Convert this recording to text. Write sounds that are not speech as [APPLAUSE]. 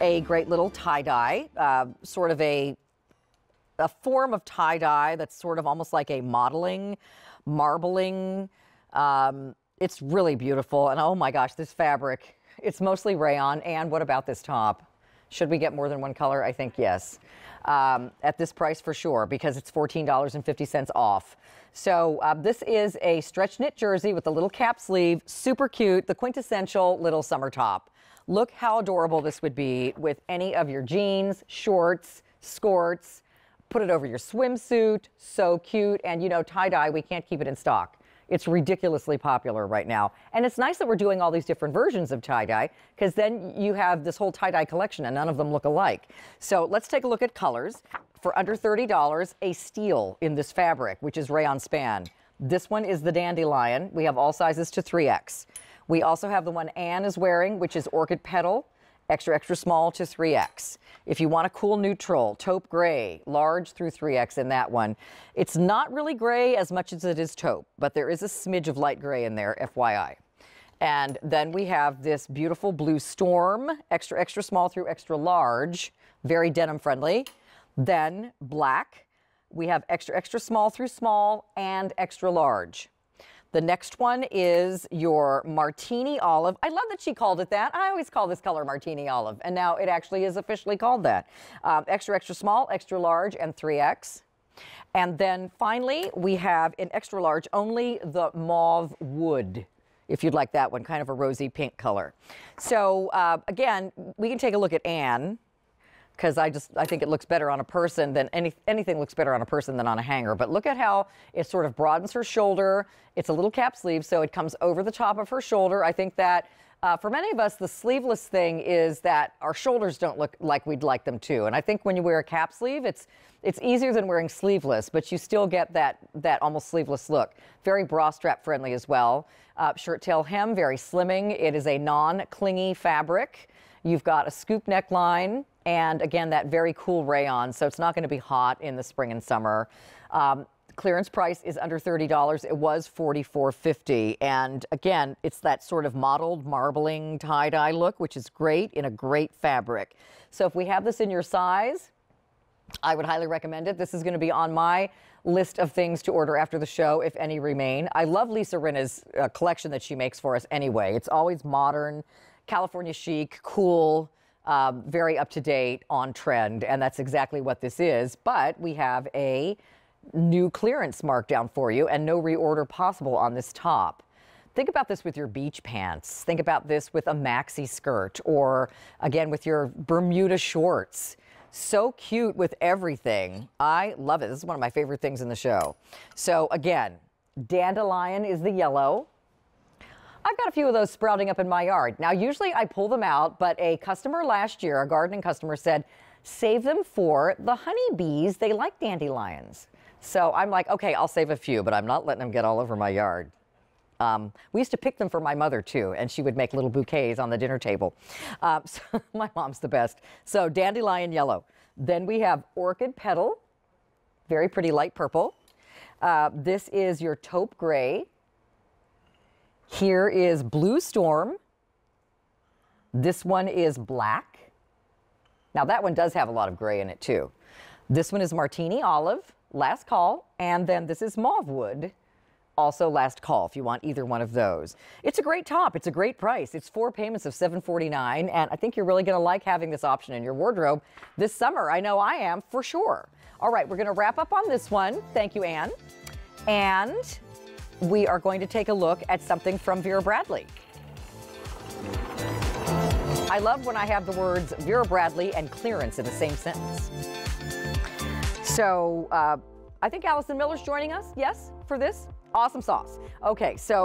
A great little tie dye, uh, sort of a a form of tie dye that's sort of almost like a modeling, marbling. Um, it's really beautiful, and oh my gosh, this fabric. It's mostly rayon. And what about this top? Should we get more than one color? I think yes. Um, at this price for sure, because it's $14.50 off. So uh, this is a stretch knit jersey with a little cap sleeve, super cute, the quintessential little summer top. Look how adorable this would be with any of your jeans, shorts, skirts. Put it over your swimsuit. So cute. And you know, tie dye, we can't keep it in stock. It's ridiculously popular right now. And it's nice that we're doing all these different versions of tie-dye because then you have this whole tie-dye collection and none of them look alike. So let's take a look at colors. For under $30, a steel in this fabric, which is rayon span. This one is the dandelion. We have all sizes to 3X. We also have the one Anne is wearing, which is Orchid Petal, extra, extra small to 3X. If you want a cool neutral, taupe gray, large through 3X in that one. It's not really gray as much as it is taupe, but there is a smidge of light gray in there, FYI. And then we have this beautiful blue storm, extra, extra small through extra large, very denim friendly. Then black. We have extra, extra small through small and extra large. The next one is your martini olive. I love that she called it that. I always call this color martini olive, and now it actually is officially called that. Um, extra, extra small, extra large, and 3X. And then finally, we have in extra large only the mauve wood if you'd like that one, kind of a rosy pink color. So uh, again, we can take a look at Anne because I just I think it looks better on a person than any anything looks better on a person than on a hanger. But look at how it sort of broadens her shoulder. It's a little cap sleeve, so it comes over the top of her shoulder. I think that. Uh, for many of us, the sleeveless thing is that our shoulders don't look like we'd like them to. And I think when you wear a cap sleeve, it's it's easier than wearing sleeveless, but you still get that that almost sleeveless look. Very bra strap friendly as well. Uh, shirt tail hem, very slimming. It is a non clingy fabric. You've got a scoop neckline and again, that very cool rayon. So it's not going to be hot in the spring and summer. Um, clearance price is under $30. It was $44.50. And again, it's that sort of mottled marbling tie-dye look, which is great in a great fabric. So if we have this in your size, I would highly recommend it. This is going to be on my list of things to order after the show, if any remain. I love Lisa Rinna's uh, collection that she makes for us anyway. It's always modern, California chic, cool, um, very up to date, on trend, and that's exactly what this is. But we have a new clearance markdown for you and no reorder possible on this top. Think about this with your beach pants. Think about this with a maxi skirt or again with your Bermuda shorts. So cute with everything. I love it. This is one of my favorite things in the show. So again, dandelion is the yellow. I've got a few of those sprouting up in my yard. Now, usually I pull them out, but a customer last year, a gardening customer said, save them for the honeybees. They like dandelions. So I'm like, okay, I'll save a few, but I'm not letting them get all over my yard. Um, we used to pick them for my mother too, and she would make little bouquets on the dinner table. Um, [LAUGHS] so my mom's the best. So dandelion yellow. Then we have orchid petal, very pretty light purple. Uh, this is your taupe gray. Here is Blue Storm. This one is black. Now that one does have a lot of gray in it too. This one is Martini Olive, last call. And then this is Mauve Wood, also last call if you want either one of those. It's a great top. It's a great price. It's four payments of $749. And I think you're really going to like having this option in your wardrobe this summer. I know I am for sure. All right, we're going to wrap up on this one. Thank you, Anne. And we are going to take a look at something from Vera Bradley. I love when I have the words Vera Bradley and clearance in the same sentence. So uh, I think Allison Miller's joining us, yes, for this? Awesome sauce. Okay, so.